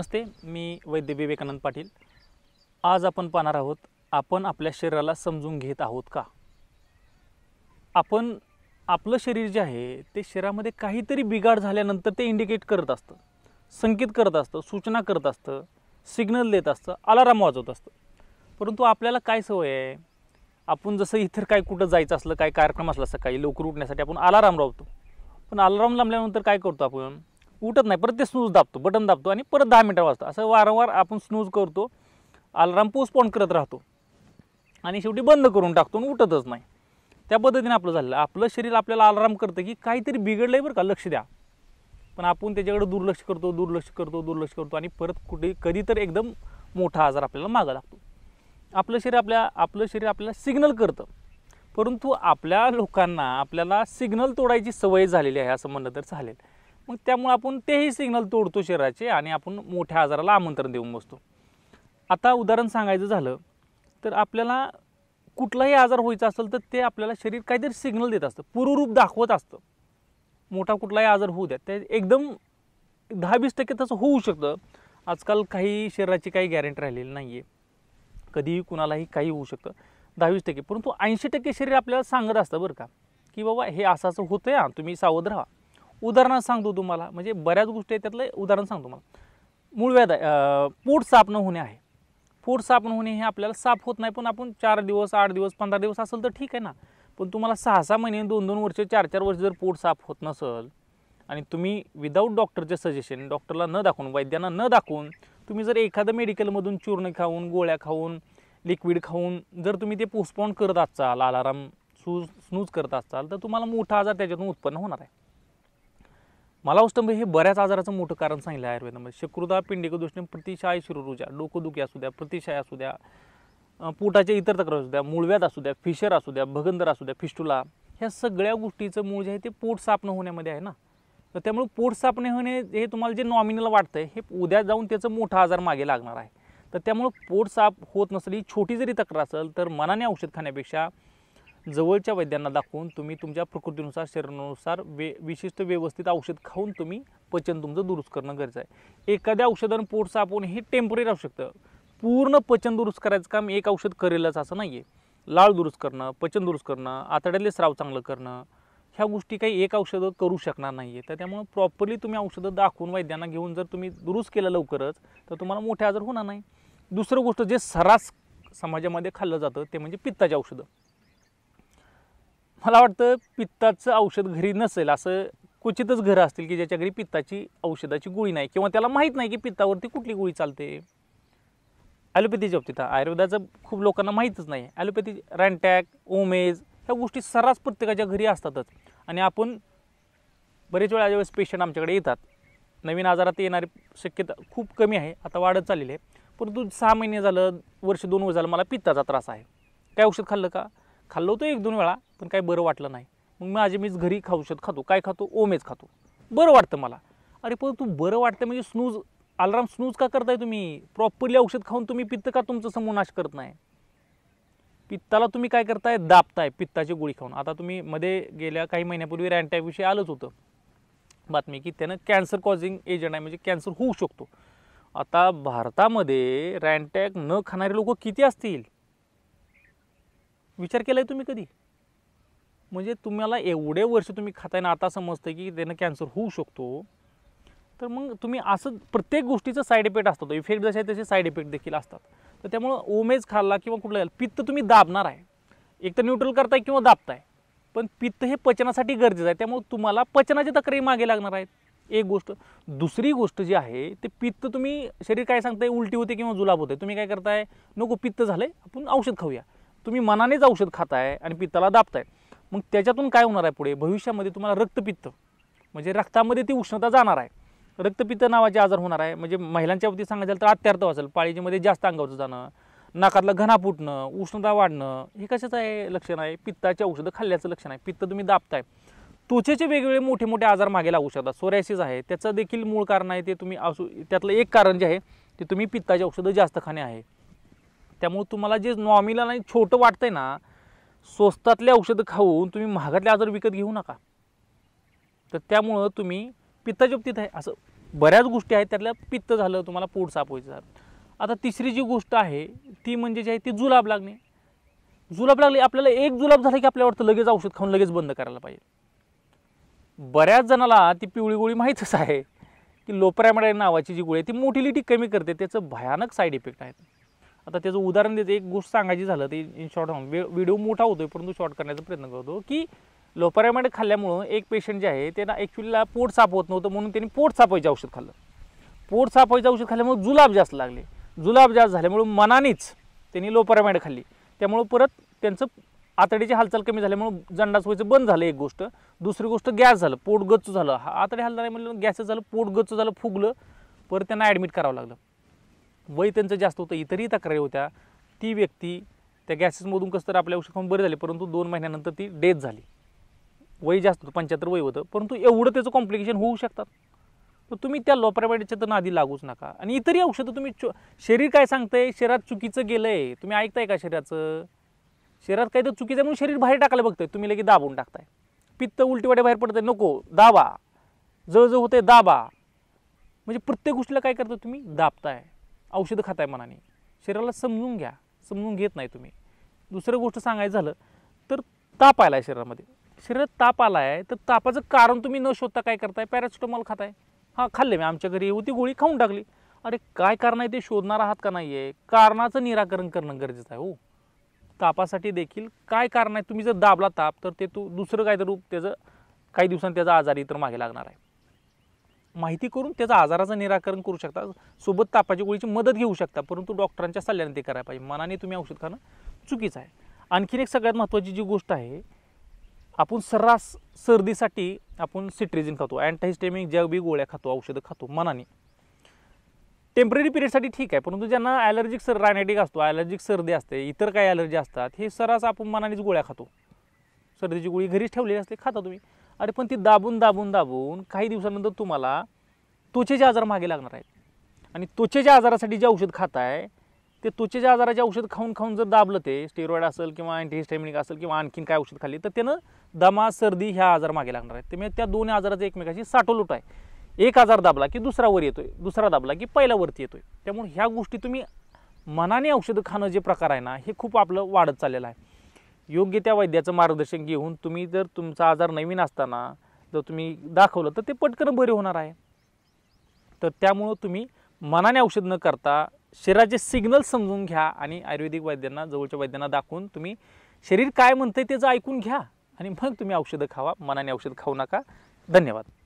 नमस्ते मी वैद्य विवेकानंद पाटील आज आपण पाहणार आहोत आपण आपल्या शरीराला समजून घेत आहोत का आपण आपलं शरीर जे आहे ते शरीरामध्ये काहीतरी बिघाड झाल्यानंतर ते इंडिकेट करत असतं संकेत करत असतं सूचना करत असतं सिग्नल देत असतं अलाराम वाजवत असतं परंतु आपल्याला काय सवय आहे आपण जसं इतर काय कुठं जायचं असलं काय कार्यक्रम असला सकाळी लवकर उठण्यासाठी आपण अलाराम लावतो पण अलाराम लांबल्यानंतर काय करतो आपण उठत नाही परत ते स्नूज दाबतो बटन दाबतो आणि परत दहा मिनटं वाजतो असं वारंवार आपण स्नूज करतो अलाराम पोस्टपॉन्ड करत राहतो आणि शेवटी बंद करून टाकतो आणि उठतच नाही त्या पद्धतीने आपलं झालं आपलं शरीर आपल्याला अलाराम करतं की काहीतरी बिघडलं आहे बरं का लक्ष द्या पण आपण त्याच्याकडे दुर्लक्ष करतो दुर्लक्ष करतो दुर्लक्ष करतो आणि परत कुठे कधी एकदम मोठा आजार आपल्याला मागा लागतो आपलं शरीर आपल्या आपलं शरीर आपल्याला सिग्नल करतं परंतु आपल्या लोकांना आपल्याला सिग्नल तोडायची सवय झालेली आहे असं म्हणलं तर चालेल मग त्यामुळे आपण तेही सिग्नल तोडतो शरीराचे आणि आपण मोठ्या आजाराला आमंत्रण देऊन बसतो आता उदाहरण सांगायचं झालं तर आपल्याला कुठलाही आजार व्हायचा असेल तर ते आपल्याला शरीर काहीतरी सिग्नल देत असतं पूर्वरूप दाखवत असतं मोठा कुठलाही आजार होऊ द्या ते एकदम दहा वीस टक्के तसं होऊ शकतं आजकाल काही शरीराची काही गॅरंटी राहिलेली नाही आहे कधीही कुणालाही काही होऊ शकतं दहावीस टक्के परंतु ऐंशी टक्के शरीर आपल्याला सांगत असतं बरं का की बाबा हे असं असं होतं आहे तुम्ही सावध राहा उदाहरणं सांगतो तुम्हाला म्हणजे बऱ्याच गोष्टी आहेत त्यातलं उदाहरण सांगतो मला मूळ व्याध आहे पोट साप न होणे आहे पोट साफ न होणे हे आपल्याला साफ होत नाही पण आपण चार दिवस आठ दिवस पंधरा दिवस असेल तर ठीक आहे ना पण तुम्हाला सहा सहा महिने दोन दोन वर्ष चार चार वर्ष जर पोट साफ होत नसेल आणि तुम्ही विदाऊट डॉक्टरचे सजेशन डॉक्टरला न दाखवून वैद्यांना न दाखवून तुम्ही जर एखादं मेडिकलमधून चूर्ण खाऊन गोळ्या खाऊन लिक्विड खाऊन जर तुम्ही ते पोस्टपॉन करत असाल अलाराम सूज स्नूज करत असाल तर तुम्हाला मोठा आजार त्याच्यातून उत्पन्न होणार आहे मला उस्तंभ हे बऱ्याच आजाराचं मोठं कारण सांगितलं आहे आयुर्वेदामध्ये शक्रुदा दृष्टीने प्रतिशाय शिरोरुजा डोकोदुखी असू द्या प्रतिशाय असू द्या पोटाच्या इतर तक्रार असू द्या मुळव्यात असू द्या फिशर असू द्या भगंदर असू द्या फिस्टुला ह्या सगळ्या गोष्टीचं मूळ जे आहे ते पोट सापणं होण्यामध्ये आहे ना तर त्यामुळे पोट सापणे होणे हे तुम्हाला जे नॉमिनल वाटतं आहे हे उद्या जाऊन त्याचं मोठा आजार मागे लागणार आहे तर त्यामुळं पोट साफ होत नसली छोटी जरी तक्रार असेल तर मनाने औषध खाण्यापेक्षा जवळच्या वैद्यांना दाखवून तुम्ही तुमच्या प्रकृतीनुसार शरीरानुसार वे विशिष्ट व्यवस्थित औषध खाऊन तुम्ही पचन तुमचं दुरुस्त करणं गरजेचं आहे एखाद्या औषधानं पोट आपण हे टेम्पररी राहू शकतं पूर्ण पचन दुरुस्त करायचं काम एक औषध करेलच असं नाही आहे लाळ दुरुस्त करणं पचन दुरुस्त करणं आतड्यातले स्राव चांगलं करणं ह्या गोष्टी काही एक औषधं करू शकणार नाही आहे तर त्यामुळं प्रॉपरली तुम्ही औषधं दाखवून वैद्यांना घेऊन जर तुम्ही दुरुस्त केलं लवकरच तर तुम्हाला मोठे आजार होणार नाही दुसरं गोष्ट जे सरास समाजामध्ये खाल्लं जातं ते म्हणजे पित्ताचे औषधं मला वाटतं पित्ताचं औषध घरी नसेल असं क्वचितच घरं असतील की ज्याच्या घरी पित्ताची औषधाची गोळी नाही किंवा त्याला माहीत नाही की पित्तावरती कुठली गोळी चालते ॲलोपॅथीच्या बाबतीत आयुर्वेदाचं खूप लोकांना माहीतच नाही ॲलोपॅथी रॅन्टॅक ओमेज ह्या गोष्टी सर्रास प्रत्येकाच्या घरी असतातच आणि आपण बरेच वेळा ज्यावेळेस पेशंट आमच्याकडे येतात नवीन आजारात येणारी शक्यता खूप कमी आहे आता वाढत चाललेली आहे परंतु सहा महिने झालं वर्ष दोन वर्ष झालं मला पित्ताचा त्रास आहे काय औषध खाल्लं का खाल्लं होतं एक दोन वेळा पण काही बरं वाटलं नाही मग मी माझे मीच घरी खाऊ शकत खातो काय खातो ओमेज खातो बरं वाटतं मला अरे पण तू बरं वाटतं म्हणजे स्नूज अलराम स्नूज का करताय तुम्ही प्रॉपरली औषध खाऊन तुम्ही पित्त का तुमचं समूह नाश करत नाही पित्ताला तुम्ही काय करताय दाबताय पित्ताची गोळी खाऊन आता तुम्ही मध्ये गेल्या काही महिन्यापूर्वी रॅनटायविषयी आलंच होतं बातमी की त्यानं कॅन्सर कॉझिंग एजंट आहे म्हणजे कॅन्सर होऊ शकतो आता भारतामध्ये रॅनटॅग न खाणारे लोक किती असतील विचार केला आहे तुम्ही कधी म्हणजे तुम्हाला एवढे वर्ष तुम्ही खाताय ना आता समजतं की त्यांना कॅन्सर होऊ शकतो तर मग तुम्ही असं प्रत्येक गोष्टीचं साईड इफेक्ट असतात इफेक्ट जसे तसे साईड इफेक्ट देखील असतात तर त्यामुळं ओमेज खाल्ला किंवा कुठला पित्त तुम्ही दाबणार आहे एक तर न्यूट्रल करताय किंवा दाबताय पण पित्त हे पचनासाठी गरजेचं आहे त्यामुळे तुम्हाला पचनाची तक्रारी मागे लागणार आहेत एक गोष्ट दुसरी गोष्ट जी आहे ते पित्त तुम्ही शरीर काय सांगताय उलटी होते किंवा जुलाब होते तुम्ही काय करताय नको पित्त झालं आहे आपण औषध खाऊया तुम्ही मनानेच औषध खाताय आणि पित्ताला दाबताय मग त्याच्यातून काय होणार आहे पुढे भविष्यामध्ये तुम्हाला रक्तपित्त म्हणजे रक्तामध्ये ती उष्णता जाणार आहे रक्तपित्त नावाचे आजार होणार आहे म्हणजे महिलांच्या बाबतीत सांगायचं तर अत्यर्थ असेल पाळीजीमध्ये जास्त अंगावचं जाणं नाकातलं घना फुटणं उष्णता वाढणं हे कशाचं आहे लक्षण आहे पित्ताचे औषधं खाल्ल्याचं लक्षण आहे पित्त तुम्ही दाबताय त्वचेचे वेगवेगळे मोठे मोठे आजार मागे लागू शकतात सोरॅसिस आहे त्याचं देखील मूळ कारण आहे ते तुम्ही असू त्यातलं एक कारण जे आहे ते तुम्ही पित्ताचे औषधं जास्त खाणे आहे त्यामुळे तुम्हाला जे नॉमिला आणि छोटं वाटतंय ना स्वस्तातले औषधं खाऊन तुम्ही महागातले आजार विकत घेऊ नका तर त्यामुळं तुम्ही पित्ताच्या आहे असं बऱ्याच गोष्टी आहेत त्यातल्या पित्त झालं तुम्हाला पोट साफ व्हायचं आता तिसरी जी गोष्ट आहे ती म्हणजे जी आहे ती जुलाब लागणे जुलाब लागली आपल्याला एक जुलाब झाला की आपल्याला वाटतं लगेच औषध खाऊन लगेच बंद करायला पाहिजे बऱ्याच जणाला ती पिवळी गोळी माहीतच आहे की लोपऱ्यामड्या नावाची जी गोळी आहे ती मोटिलिटी कमी करते त्याचं भयानक साईड इफेक्ट आहेत आता त्याचं उदाहरण देते एक गोष्ट सांगायची झालं ते इन शॉर्ट वे व्हिडिओ मोठा होतो परंतु शॉर्ट करण्याचा प्रयत्न करतो की लोपॅरामाइड खाल्ल्यामुळं एक पेशंट जे आहे त्यांना ॲक्च्युलीला पोट साफ होत नव्हतं म्हणून त्यांनी पोट सापायचं औषध खाल्लं पोट सापायचं औषध खाल्ल्यामुळे जुलाब जास्त लागले जुलाब जास्त झाल्यामुळं मनानेच त्यांनी लोपॅरामाइड खाल्ली त्यामुळं परत त्यांचं आतडीची हालचाल कमी झाल्यामुळं जंडास व्हायचं बंद झालं एक गोष्ट दुसरी गोष्ट गॅस झालं पोट गच्च झालं आतडी हालचाल म्हणलं गॅसचं झालं पोट गच्च झालं फुगलं परत त्यांना ॲडमिट करावं लागलं वय त्यांचं जास्त होतं इतरही तक्रारी होत्या ती व्यक्ती त्या गॅसेसमधून कसं तर आपल्या औषध खाऊन बरे झाले परंतु दोन महिन्यानंतर ती डेथ झाली वय जास्त होतं पंच्याहत्तर वय होतं परंतु एवढं त्याचं कॉम्प्लिकेशन होऊ शकतात तर तुम्ही त्या लोपराबाईडच्या तर नादी लागूच नका आणि इतरही औषधं तुम्ही चु शरीर काय आहे शरीरात चुकीचं गेलं आहे तुम्ही ऐकताय का शरीराचं शरीरात काही तर चुकीचं म्हणून शरीर बाहेर टाकायला बघतंय तुम्ही लगेच दाबून टाकताय पित्त उलटीवाड्या बाहेर पडतंय नको दाबा जळजळ होते दाबा म्हणजे प्रत्येक गोष्टीला काय करता तुम्ही दाबताय औषधं खाताय मनाने शरीराला समजून घ्या समजून घेत नाही तुम्ही दुसरं गोष्ट सांगायचं झालं तर ताप आला आहे शरीरामध्ये शरीरात ताप आला आहे तर तापाचं कारण तुम्ही न शोधता काय करताय पॅरासिटामॉल खाताय हां खाल्ले मी आमच्या घरी ती गोळी खाऊन टाकली अरे काय कारण आहे ते शोधणार आहात का नाही आहे कारणाचं निराकरण करणं गरजेचं आहे हो तापासाठी देखील काय कारण आहे तुम्ही जर दाबला ताप तर ते तू दुसरं काय तर रूप त्याचं काही दिवसांनी त्याचा आजारी तर मागे लागणार आहे माहिती करून त्याचा आजाराचं निराकरण करू शकता सोबत तापाच्या गोळीची मदत घेऊ शकता परंतु डॉक्टरांच्या सल्ल्याने ते करायला पाहिजे मनाने तुम्ही औषध खाणं चुकीचं आहे आणखीन एक सगळ्यात महत्त्वाची जी गोष्ट आहे आपण सर्रास सर्दीसाठी आपण सिट्रिझिन खातो अँटाहिस्टेमिक ज्या बी गोळ्या खातो औषधं खातो मनाने टेम्पररी पिरियडसाठी ठीक आहे परंतु ज्यांना ॲलर्जिक सर रायनॅटिक असतो ॲलर्जिक सर्दी असते इतर काही ॲलर्जी असतात हे सर्रास आपण मनानेच गोळ्या खातो सर्दीची गोळी घरीच ठेवलेली असते खाता तुम्ही अरे पण ती दाबून दाबून दाबून काही दिवसानंतर तुम्हाला त्वचेचे आजार मागे लागणार आहेत आणि त्वचेच्या आजारासाठी जे औषध खाताय ते त्वचेच्या आजाराचे औषध खाऊन खाऊन जर दाबलं ते स्टेरॉइड असेल किंवा अँटीहिस्टॅमिनिक असेल किंवा आणखीन काय औषध खाल्ली तर त्यानं दमा सर्दी ह्या आजार मागे लागणार आहेत त्यामुळे त्या दोन आजाराचं एकमेकाशी साठोलोट आहे एक आजार दाबला की दुसरा वर येतोय दुसरा दाबला की पहिल्यावरती येतोय त्यामुळे ह्या गोष्टी तुम्ही मनाने औषधं खाणं जे प्रकार आहे ना हे खूप आपलं वाढत चाललेलं आहे योग्य त्या वैद्याचं मार्गदर्शन घेऊन तुम्ही जर तुमचा आजार नवीन असताना जर तुम्ही दाखवलं तर ते पटकन बरे होणार आहे तर त्यामुळं तुम्ही मनाने औषध न करता शरीराचे सिग्नल समजून घ्या आणि आयुर्वेदिक वैद्यांना जवळच्या वैद्यांना दाखवून तुम्ही शरीर काय म्हणतंय त्याचं ऐकून घ्या आणि मग तुम्ही औषधं खावा मनाने औषध खाऊ नका धन्यवाद